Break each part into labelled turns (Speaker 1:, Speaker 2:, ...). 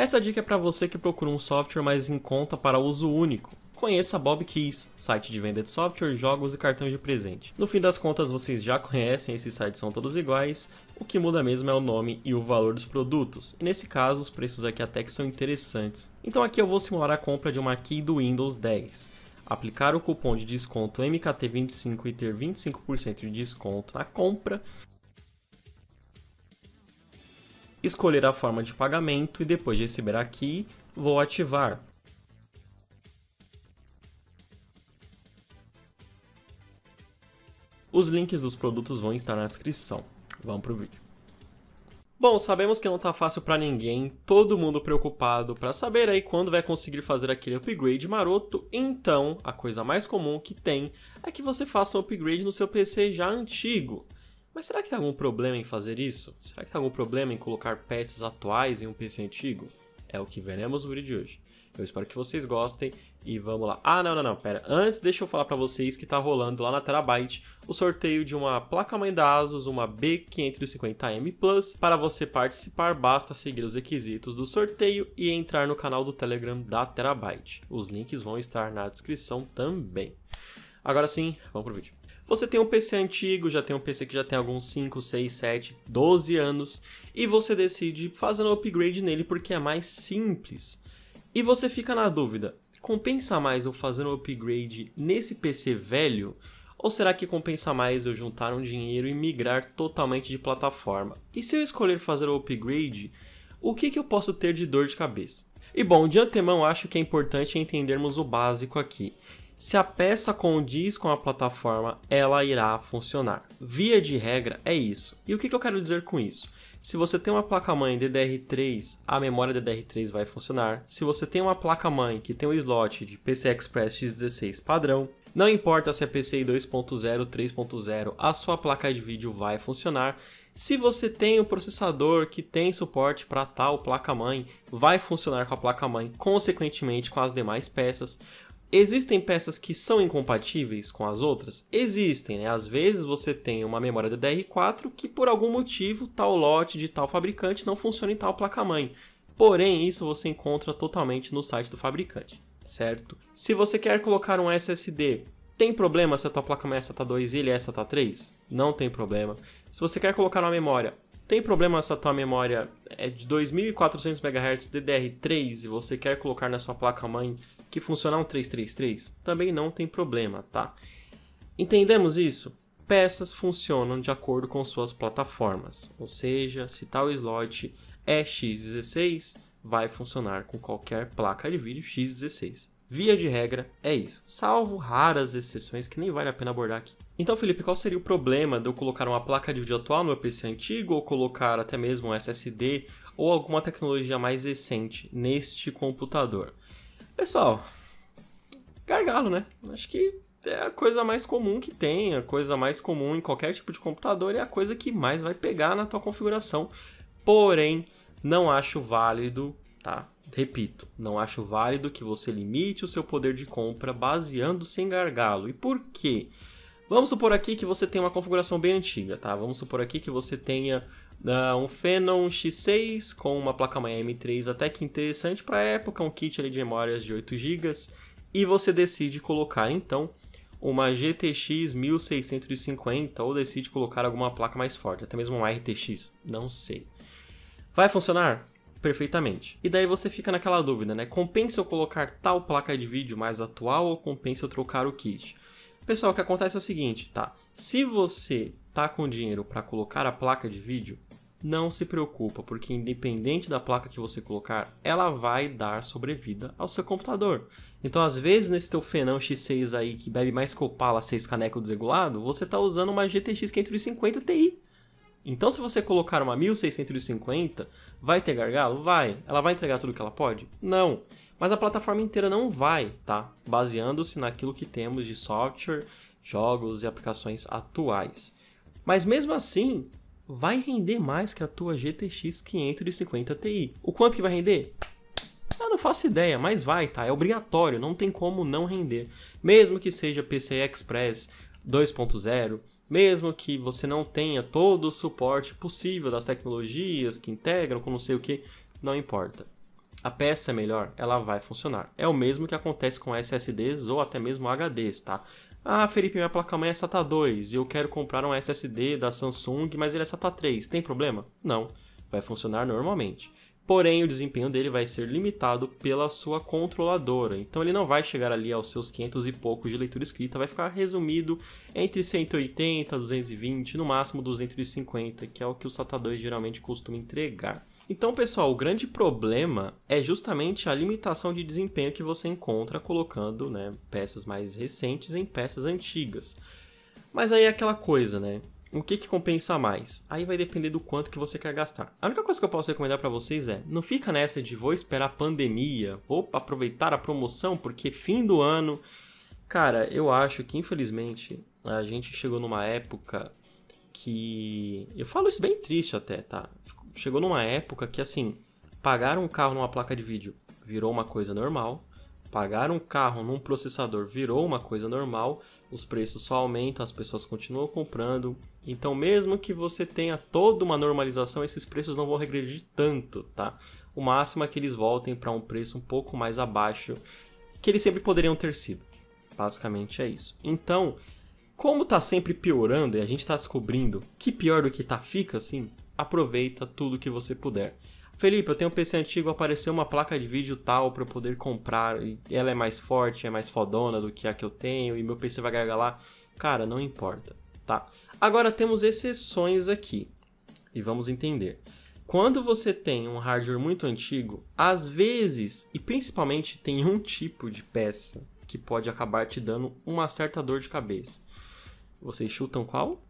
Speaker 1: Essa dica é para você que procura um software mais em conta para uso único. Conheça a Bob Keys, site de venda de software, jogos e cartões de presente. No fim das contas, vocês já conhecem, esses sites são todos iguais, o que muda mesmo é o nome e o valor dos produtos, e nesse caso os preços aqui até que são interessantes. Então aqui eu vou simular a compra de uma key do Windows 10 aplicar o cupom de desconto MKT25 e ter 25% de desconto na compra, escolher a forma de pagamento e depois de receber aqui, vou ativar. Os links dos produtos vão estar na descrição. Vamos pro vídeo. Bom, sabemos que não tá fácil para ninguém, todo mundo preocupado para saber aí quando vai conseguir fazer aquele upgrade maroto. Então, a coisa mais comum que tem é que você faça um upgrade no seu PC já antigo. Mas será que tem algum problema em fazer isso? Será que tem algum problema em colocar peças atuais em um PC antigo? É o que veremos no vídeo de hoje. Eu espero que vocês gostem e vamos lá. Ah, não, não, não, pera. Antes, deixa eu falar para vocês que tá rolando lá na Terabyte o sorteio de uma placa-mãe da ASUS, uma B550M Plus. Para você participar, basta seguir os requisitos do sorteio e entrar no canal do Telegram da Terabyte. Os links vão estar na descrição também. Agora sim, vamos pro vídeo. Você tem um PC antigo, já tem um PC que já tem alguns 5, 6, 7, 12 anos, e você decide fazer um upgrade nele porque é mais simples. E você fica na dúvida: compensa mais eu fazer um upgrade nesse PC velho? Ou será que compensa mais eu juntar um dinheiro e migrar totalmente de plataforma? E se eu escolher fazer o upgrade, o que, que eu posso ter de dor de cabeça? E bom, de antemão acho que é importante entendermos o básico aqui. Se a peça condiz com a plataforma, ela irá funcionar. Via de regra, é isso. E o que eu quero dizer com isso? Se você tem uma placa-mãe DDR3, a memória DDR3 vai funcionar. Se você tem uma placa-mãe que tem um slot de PCI Express x16 padrão, não importa se é PCI 2.0, 3.0, a sua placa de vídeo vai funcionar. Se você tem um processador que tem suporte para tal placa-mãe, vai funcionar com a placa-mãe, consequentemente com as demais peças. Existem peças que são incompatíveis com as outras? Existem, né? Às vezes você tem uma memória DDR4 que por algum motivo tal lote de tal fabricante não funciona em tal placa-mãe. Porém, isso você encontra totalmente no site do fabricante, certo? Se você quer colocar um SSD, tem problema se a tua placa-mãe é SATA2 tá e ele é SATA3? Tá não tem problema. Se você quer colocar uma memória, tem problema se a tua memória é de 2400 MHz DDR3 e você quer colocar na sua placa-mãe que funcionar um 333? Também não tem problema, tá? Entendemos isso? Peças funcionam de acordo com suas plataformas, ou seja, se tal slot é x16, vai funcionar com qualquer placa de vídeo x16. Via de regra, é isso, salvo raras exceções que nem vale a pena abordar aqui. Então, Felipe, qual seria o problema de eu colocar uma placa de vídeo atual no meu PC antigo ou colocar até mesmo um SSD ou alguma tecnologia mais recente neste computador? Pessoal, gargalo, né? Acho que é a coisa mais comum que tem, a coisa mais comum em qualquer tipo de computador e é a coisa que mais vai pegar na tua configuração. Porém, não acho válido, tá? Repito, não acho válido que você limite o seu poder de compra baseando-se em gargalo. E por quê? Vamos supor aqui que você tem uma configuração bem antiga, tá? Vamos supor aqui que você tenha Uh, um Phenom X6 com uma placa-mãe M3 até que interessante para a época, um kit ali de memórias de 8 GB, e você decide colocar então uma GTX 1650 ou decide colocar alguma placa mais forte, até mesmo uma RTX, não sei. Vai funcionar? Perfeitamente. E daí você fica naquela dúvida, né? Compensa eu colocar tal placa de vídeo mais atual ou compensa eu trocar o kit? Pessoal, o que acontece é o seguinte, tá? Se você tá com dinheiro para colocar a placa de vídeo, não se preocupa, porque independente da placa que você colocar, ela vai dar sobrevida ao seu computador. Então, às vezes, nesse teu Fenão X6 aí, que bebe mais Copala 6 caneco desregulado, você está usando uma GTX 550 Ti. Então, se você colocar uma 1650, vai ter gargalo? Vai. Ela vai entregar tudo que ela pode? Não. Mas a plataforma inteira não vai, tá? Baseando-se naquilo que temos de software, jogos e aplicações atuais. Mas mesmo assim, vai render mais que a tua GTX 550 Ti. O quanto que vai render? Eu não faço ideia, mas vai, tá? É obrigatório, não tem como não render. Mesmo que seja PCI Express 2.0, mesmo que você não tenha todo o suporte possível das tecnologias que integram com não sei o que, não importa. A peça é melhor, ela vai funcionar. É o mesmo que acontece com SSDs ou até mesmo HDs, tá? Ah, Felipe, minha placa-mãe é SATA 2 e eu quero comprar um SSD da Samsung, mas ele é SATA 3. Tem problema? Não. Vai funcionar normalmente. Porém, o desempenho dele vai ser limitado pela sua controladora. Então, ele não vai chegar ali aos seus 500 e poucos de leitura escrita, vai ficar resumido entre 180, 220, no máximo 250, que é o que o SATA 2 geralmente costuma entregar. Então, pessoal, o grande problema é justamente a limitação de desempenho que você encontra colocando né, peças mais recentes em peças antigas. Mas aí é aquela coisa, né? O que, que compensa mais? Aí vai depender do quanto que você quer gastar. A única coisa que eu posso recomendar para vocês é: não fica nessa de vou esperar a pandemia, vou aproveitar a promoção porque fim do ano. Cara, eu acho que infelizmente a gente chegou numa época que eu falo isso bem triste até, tá? chegou numa época que, assim, pagar um carro numa placa de vídeo virou uma coisa normal, pagar um carro num processador virou uma coisa normal, os preços só aumentam, as pessoas continuam comprando. Então, mesmo que você tenha toda uma normalização, esses preços não vão regredir tanto, tá? O máximo é que eles voltem para um preço um pouco mais abaixo que eles sempre poderiam ter sido. Basicamente é isso. Então, como tá sempre piorando e a gente está descobrindo que pior do que tá fica assim, aproveita tudo que você puder. Felipe, eu tenho um PC antigo, apareceu uma placa de vídeo tal para eu poder comprar, e ela é mais forte, é mais fodona do que a que eu tenho, e meu PC vai gargalar. Cara, não importa, tá? Agora temos exceções aqui, e vamos entender. Quando você tem um hardware muito antigo, às vezes, e principalmente tem um tipo de peça que pode acabar te dando uma certa dor de cabeça. Vocês chutam qual?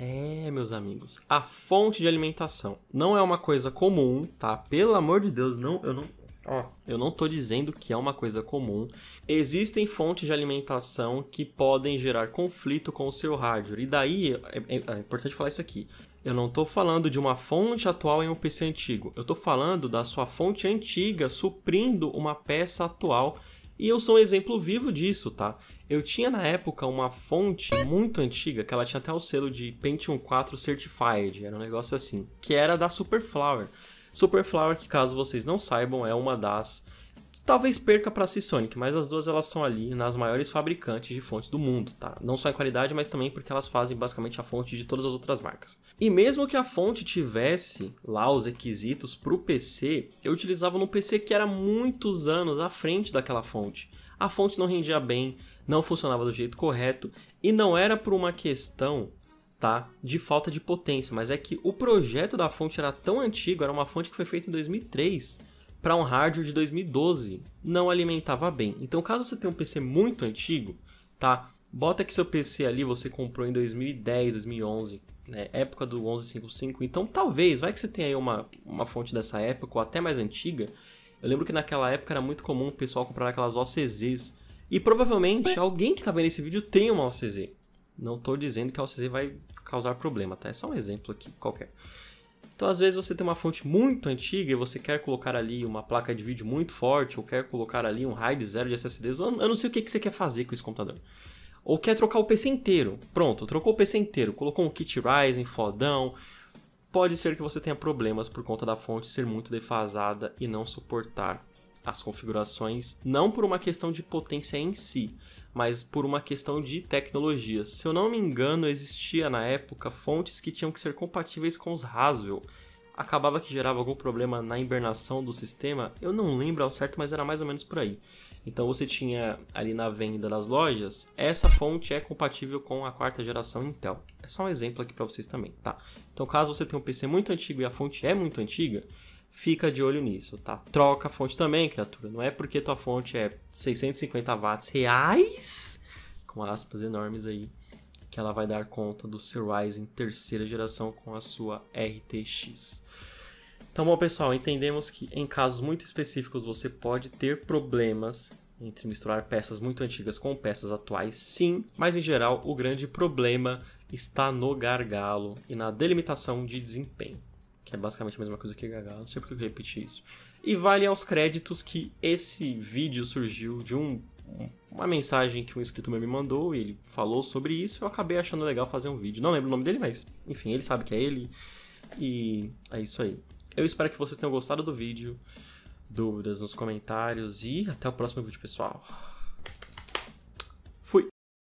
Speaker 1: É, meus amigos, a fonte de alimentação não é uma coisa comum, tá? Pelo amor de Deus, não, eu não, ó, eu não tô dizendo que é uma coisa comum. Existem fontes de alimentação que podem gerar conflito com o seu hardware. E daí é, é, é importante falar isso aqui. Eu não estou falando de uma fonte atual em um PC antigo. Eu estou falando da sua fonte antiga suprindo uma peça atual. E eu sou um exemplo vivo disso, tá? Eu tinha na época uma fonte muito antiga, que ela tinha até o selo de Pentium 4 Certified, era um negócio assim, que era da Superflower. Superflower, que caso vocês não saibam, é uma das talvez perca para a Sonic, mas as duas elas são ali nas maiores fabricantes de fontes do mundo, tá? Não só em qualidade, mas também porque elas fazem basicamente a fonte de todas as outras marcas. E mesmo que a fonte tivesse lá os requisitos para o PC, eu utilizava num PC que era muitos anos à frente daquela fonte. A fonte não rendia bem, não funcionava do jeito correto e não era por uma questão tá, de falta de potência, mas é que o projeto da fonte era tão antigo, era uma fonte que foi feita em 2003 para um hardware de 2012, não alimentava bem. Então, caso você tenha um PC muito antigo, tá, bota que seu PC ali você comprou em 2010, 2011, né, época do 1155, então talvez, vai que você tenha aí uma, uma fonte dessa época ou até mais antiga, eu lembro que naquela época era muito comum o pessoal comprar aquelas OCZs e provavelmente alguém que tá vendo esse vídeo tem uma OCZ. Não tô dizendo que a OCZ vai causar problema, tá? É só um exemplo aqui qualquer. Então, às vezes você tem uma fonte muito antiga e você quer colocar ali uma placa de vídeo muito forte, ou quer colocar ali um RAID zero de SSDs, eu não sei o que, que você quer fazer com esse computador. Ou quer trocar o PC inteiro. Pronto, trocou o PC inteiro, colocou um kit Ryzen fodão. Pode ser que você tenha problemas por conta da fonte ser muito defasada e não suportar as configurações, não por uma questão de potência em si, mas por uma questão de tecnologia. Se eu não me engano, existia na época fontes que tinham que ser compatíveis com os Haswell. Acabava que gerava algum problema na hibernação do sistema, eu não lembro ao certo, mas era mais ou menos por aí. Então você tinha ali na venda das lojas, essa fonte é compatível com a quarta geração Intel. É só um exemplo aqui para vocês também, tá? Então caso você tenha um PC muito antigo e a fonte é muito antiga, Fica de olho nisso, tá? Troca a fonte também, criatura. Não é porque tua fonte é 650 watts reais, com aspas enormes aí, que ela vai dar conta do seu Ryzen terceira geração com a sua RTX. Então, bom, pessoal, entendemos que em casos muito específicos você pode ter problemas entre misturar peças muito antigas com peças atuais, sim, mas em geral o grande problema está no gargalo e na delimitação de desempenho que é basicamente a mesma coisa que Gaga, não sei porque eu repeti isso. E vale aos créditos que esse vídeo surgiu de um, uma mensagem que um inscrito meu me mandou, e ele falou sobre isso, eu acabei achando legal fazer um vídeo. Não lembro o nome dele, mas enfim, ele sabe que é ele. E é isso aí. Eu espero que vocês tenham gostado do vídeo, dúvidas nos comentários e até o próximo vídeo, pessoal.